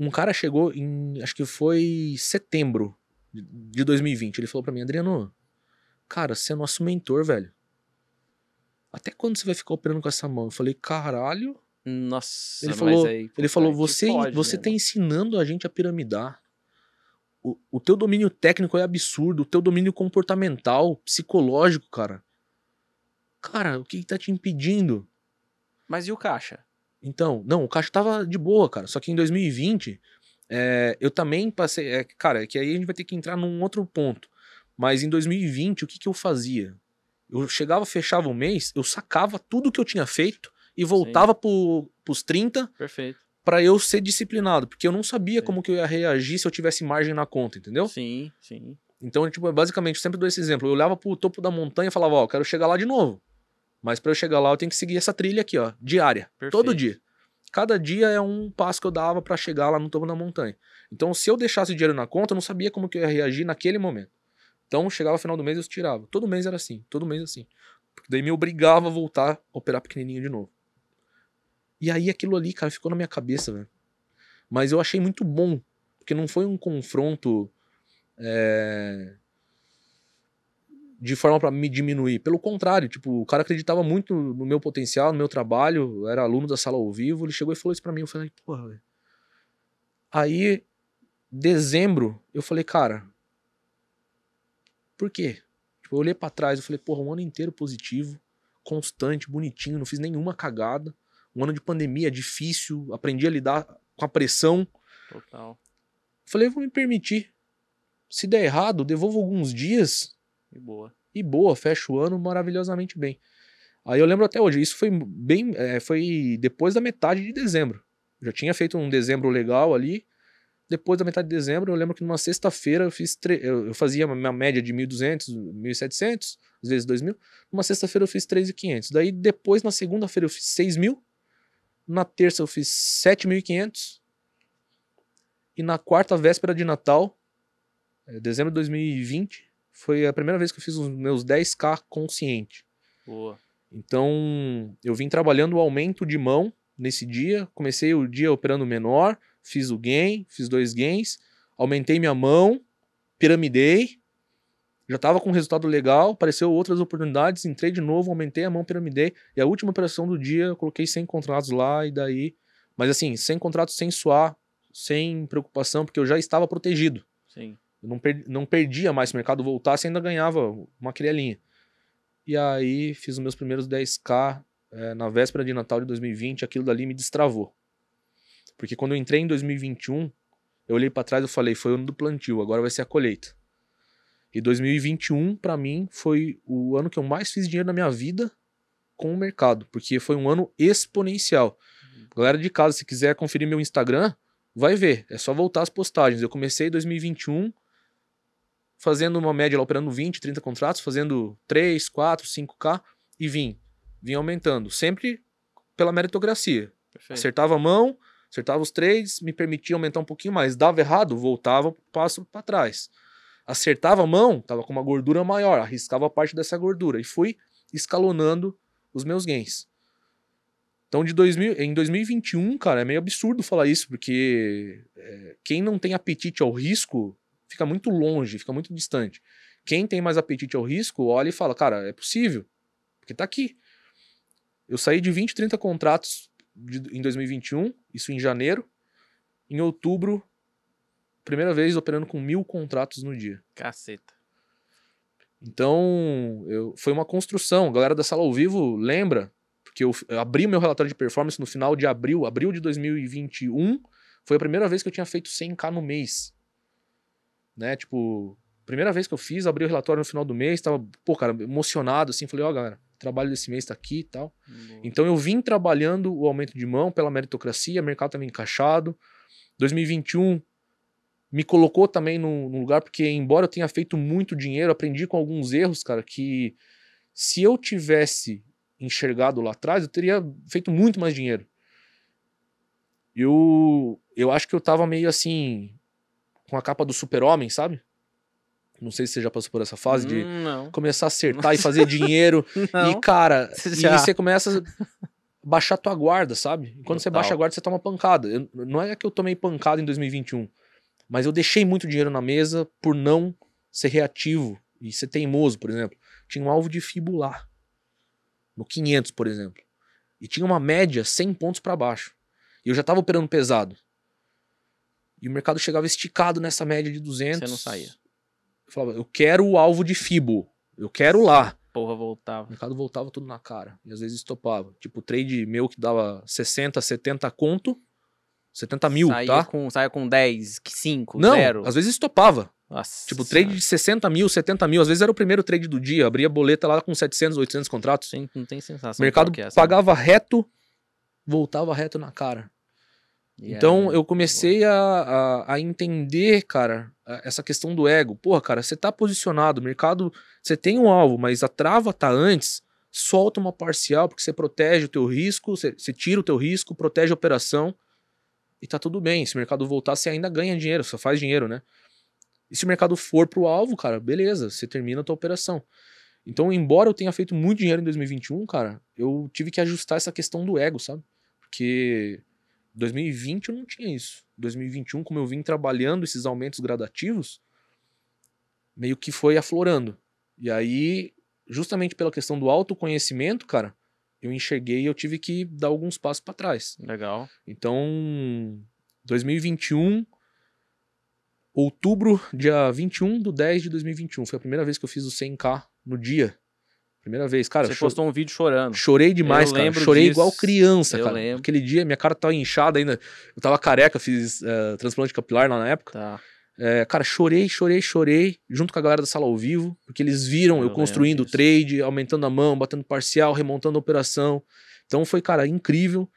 Um cara chegou em, acho que foi setembro de 2020. Ele falou para mim, Adriano, cara, você é nosso mentor, velho. Até quando você vai ficar operando com essa mão? Eu falei, caralho. Nossa, ele falou, aí, ele falou você, pode, você né, tá ensinando a gente a piramidar. O, o teu domínio técnico é absurdo, o teu domínio comportamental, psicológico, cara. Cara, o que, que tá te impedindo? Mas e o caixa? Então, não, o caixa tava de boa, cara. Só que em 2020, é, eh, eu também passei. É, cara, é que aí a gente vai ter que entrar num outro ponto. Mas em 2020, o que, que eu fazia? Eu chegava, fechava o mês, eu sacava tudo que eu tinha feito e voltava para pros 30. Perfeito. Pra eu ser disciplinado, porque eu não sabia sim. como que eu ia reagir se eu tivesse margem na conta, entendeu? Sim, sim. Então, tipo, é basicamente, eu sempre dou esse exemplo. Eu olhava pro topo da montanha e falava, ó, oh, quero chegar lá de novo. Mas para eu chegar lá, eu tenho que seguir essa trilha aqui, ó, diária, Perfeito. todo dia. Cada dia é um passo que eu dava para chegar lá no topo da montanha. Então, se eu deixasse o dinheiro na conta, eu não sabia como que eu ia reagir naquele momento. Então, chegava no final do mês eu tirava. Todo mês era assim, todo mês assim. Porque daí me obrigava a voltar a operar pequenininho de novo. E aí aquilo ali, cara, ficou na minha cabeça, velho. Mas eu achei muito bom, porque não foi um confronto é, de forma para me diminuir. Pelo contrário, tipo, o cara acreditava muito no meu potencial, no meu trabalho, era aluno da sala ao vivo, ele chegou e falou isso para mim, eu falei, porra, velho. Aí dezembro, eu falei, cara, por quê? Tipo, eu olhei para trás, eu falei, porra, um ano inteiro positivo, constante, bonitinho, não fiz nenhuma cagada. Um ano de pandemia difícil, aprendi a lidar com a pressão. Total. Falei, vou me permitir. Se der errado, devolvo alguns dias e boa. E boa, fecha o ano maravilhosamente bem. Aí eu lembro até hoje, isso foi bem. É, foi depois da metade de dezembro. já tinha feito um dezembro legal ali. Depois da metade de dezembro, eu lembro que numa sexta-feira eu fiz tre... eu fazia minha média de 1.200, 1.700, às vezes 2.000. Numa sexta-feira eu fiz 3.500. Daí depois, na segunda-feira, eu fiz 6.000. Na terça eu fiz 7.500. E na quarta véspera de Natal, é, dezembro de 2020, foi a primeira vez que eu fiz os meus 10K consciente. Boa. Então, eu vim trabalhando o aumento de mão nesse dia. Comecei o dia operando menor, fiz o gain, fiz dois gains, aumentei minha mão, piramidei. Já estava com um resultado legal, apareceu outras oportunidades, entrei de novo, aumentei a mão, piramidei. E a última operação do dia, eu coloquei 100 contratos lá e daí. Mas assim, sem contratos, sem suar, sem preocupação, porque eu já estava protegido. Sim não, per, não perdia mais. Se o mercado voltasse, ainda ganhava uma querelinha. E aí fiz os meus primeiros 10k é, eh, na véspera de Natal de 2020. Aquilo dali me destravou. Porque quando eu entrei em 2021, eu olhei para trás e falei: foi o ano do plantio, agora vai ser a colheita. E 2021, para mim, foi o ano que eu mais fiz dinheiro na minha vida com o mercado, porque foi um ano exponencial. Uhum. Galera de casa, se quiser conferir meu Instagram, vai ver, é só voltar as postagens. Eu comecei em 2021 fazendo uma média lá, operando 20, 30 contratos, fazendo 3, 4, 5K e vim. Vim aumentando, sempre pela meritocracia. Perfeito. Acertava a mão, acertava os três, me permitia aumentar um pouquinho mais. Dava errado, voltava passo para trás. Acertava a mão, tava com uma gordura maior, arriscava parte dessa gordura e fui escalonando os meus gains. Então, de 2000, em 2021, cara, é meio absurdo falar isso, porque é, quem não tem apetite ao risco fica muito longe, fica muito distante. Quem tem mais apetite ao risco, olha e fala, cara, é possível, porque tá aqui. Eu saí de 20, 30 contratos de, em 2021, isso em janeiro. Em outubro, primeira vez operando com mil contratos no dia. Caceta. Então, eu, foi uma construção. A galera da sala ao vivo lembra, porque eu, eu abri meu relatório de performance no final de abril, abril de 2021. Foi a primeira vez que eu tinha feito 100k no mês né? Tipo, primeira vez que eu fiz, abri o relatório no final do mês, tava, pô, cara, emocionado assim, falei, ó, oh, galera, o trabalho desse mês tá aqui e tal. Então eu vim trabalhando o aumento de mão pela meritocracia, o mercado também encaixado. 2021 me colocou também num, lugar, porque embora eu tenha feito muito dinheiro, aprendi com alguns erros, cara, que se eu tivesse enxergado lá atrás, eu teria feito muito mais dinheiro. Eu, eu acho que eu tava meio assim, com a capa do super-homem, sabe? Não sei se você já passou por essa fase de hum, não. começar a acertar e fazer dinheiro. E, cara, já. e você começa a baixar tua guarda, sabe? E quando Total. você baixa a guarda, você toma pancada. Eu, não é que eu tomei pancada em 2021, mas eu deixei muito dinheiro na mesa por não ser reativo e ser teimoso, por exemplo. Tinha um alvo de fibular no 500, por exemplo. E tinha uma média 100 pontos para baixo. E eu já tava operando pesado. E o mercado chegava esticado nessa média de 200. Você não saía. Eu falava, eu quero o alvo de FIBO. Eu quero lá. Porra, voltava. O mercado voltava tudo na cara. E às vezes topava. Tipo, trade meu que dava 60, 70 conto. 70 mil, saía tá? Com, saia com 10, 5, Não, zero. às vezes topava. Nossa tipo, trade de 60 mil, 70 mil. Às vezes era o primeiro trade do dia. Abria boleta lá com 700, 800 contratos. Sim, não tem sensação. O mercado é essa, pagava né? reto, voltava reto na cara. Então eu comecei a, a, a, entender, cara, essa questão do ego. Porra, cara, você tá posicionado, o mercado, você tem um alvo, mas a trava tá antes, solta uma parcial, porque você protege o teu risco, você, você tira o teu risco, protege a operação e tá tudo bem. Se o mercado voltar, você ainda ganha dinheiro, só faz dinheiro, né? E se o mercado for pro alvo, cara, beleza, você termina a tua operação. Então, embora eu tenha feito muito dinheiro em 2021, cara, eu tive que ajustar essa questão do ego, sabe? Porque 2020 eu não tinha isso. 2021, como eu vim trabalhando esses aumentos gradativos, meio que foi aflorando. E aí, justamente pela questão do autoconhecimento, cara, eu enxerguei e eu tive que dar alguns passos para trás. Legal. Então, 2021, outubro, dia 21 do 10 de 2021, foi a primeira vez que eu fiz o 100K no dia. Primeira vez, cara. Você postou um vídeo chorando. Chorei demais, eu cara. Chorei disso. igual criança, eu cara. Lembro. Aquele dia, minha cara tava inchada ainda. Eu tava careca, fiz uh, transplante capilar lá na época. Tá. É, cara, chorei, chorei, chorei, junto com a galera da sala ao vivo, porque eles viram eu, eu construindo o trade, aumentando a mão, batendo parcial, remontando a operação. Então foi, cara, incrível.